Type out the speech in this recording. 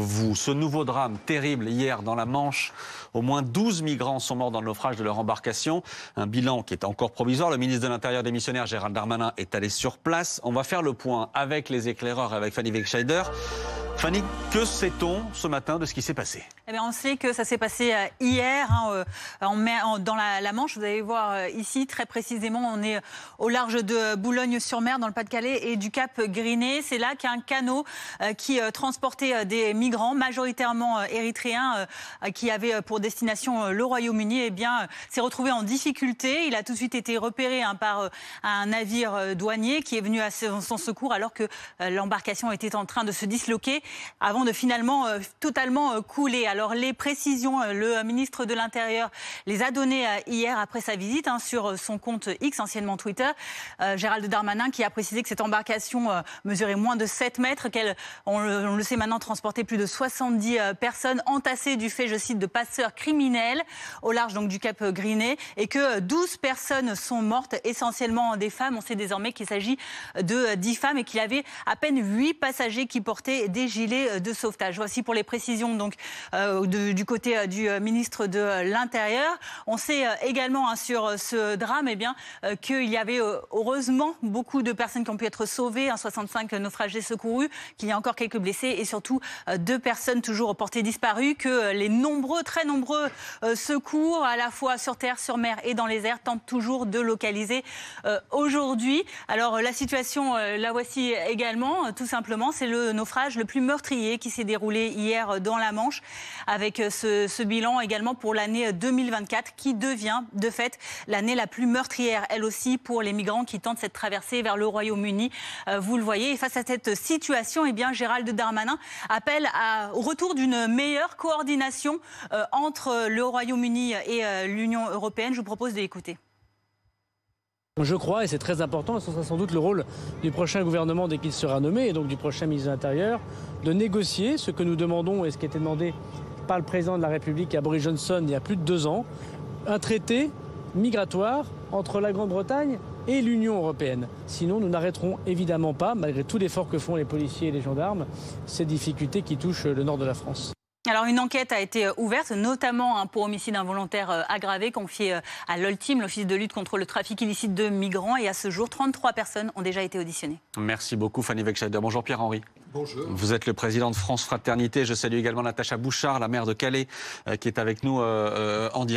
Vous, ce nouveau drame terrible hier dans la Manche, au moins 12 migrants sont morts dans le naufrage de leur embarcation. Un bilan qui est encore provisoire. Le ministre de l'Intérieur Missionnaires, Gérald Darmanin est allé sur place. On va faire le point avec les éclaireurs, avec Fanny Wegscheider. Fanny, que sait-on ce matin de ce qui s'est passé eh On sait que ça s'est passé euh, hier hein, euh, dans la, Manche. Vous allez voir euh, ici très précisément, on est au large de Boulogne-sur-Mer, dans le Pas-de-Calais, et du Cap Griné. C'est là qu'un canot qui transportait des migrants, majoritairement érythréens, qui avaient pour destination le Royaume-Uni, eh bien, s'est retrouvé en difficulté. Il a tout de suite été repéré hein, par un navire douanier qui est venu à son secours alors que l'embarcation était en train de se disloquer avant de finalement euh, totalement euh, couler. Alors les précisions, euh, le ministre de l'Intérieur les a données hier après sa visite hein, sur son compte X, anciennement Twitter. Gérald Darmanin qui a précisé que cette embarcation mesurait moins de 7 mètres, qu'elle, on, le sait maintenant, transportait plus de 70 personnes entassées du fait, je cite, de passeurs criminels au large donc du Cap Grinet, et que 12 personnes sont mortes, essentiellement des femmes. On sait désormais qu'il s'agit de 10 femmes et qu'il avait à peine 8 passagers qui portaient des gilet euh, de sauvetage. Voici pour les précisions donc, euh, du côté euh, du ministre de l'Intérieur. On sait également hein, sur ce drame et eh bien, qu'il y avait heureusement beaucoup de personnes qui ont pu être sauvées, 65 hein, naufragés secourus, qu'il y a encore quelques blessés et surtout deux personnes toujours portées disparues, que les nombreux, très nombreux secours, à la fois sur terre, sur mer et dans les airs, tentent toujours de localiser aujourd'hui. Alors la situation, la voici également, tout simplement, c'est le naufrage le plus meurtrier qui s'est déroulé hier dans la Manche, avec euh, ce, bilan également pour l'année 2024 qui devient de fait l'année la plus meurtrière, elle aussi, pour les migrants qui tentent cette traversée vers le Royaume-Uni. Euh, vous le voyez, et face à cette situation, eh bien, Gérald Darmanin appelle au retour d'une meilleure coordination euh, entre le Royaume-Uni et l'Union européenne. Je vous propose de l'écouter. Je crois, et c'est très important, et ce sera sans doute le rôle du prochain gouvernement dès qu'il sera nommé, et donc du prochain ministre de l'Intérieur, de négocier ce que nous demandons et ce qui était demandé par le président de la République à Boris Johnson il y a plus de deux ans, un traité migratoire entre la Grande-Bretagne et l'Union européenne. Sinon, nous n'arrêterons évidemment pas, malgré tout l'effort que font les policiers et les gendarmes, ces difficultés qui touchent le nord de la France. Alors une enquête a été euh, ouverte, notamment hein, pour homicide involontaire euh, aggravé confié euh, à l'Oltim, l'Office de lutte contre le trafic illicite de migrants. Et à ce jour, 33 personnes ont déjà été auditionnées. Merci beaucoup Fanny Vecchada. Bonjour Pierre-Henri. Bonjour. Vous êtes le président de France Fraternité. Je salue également Natacha Bouchard, la maire de Calais, qui est avec nous en direct.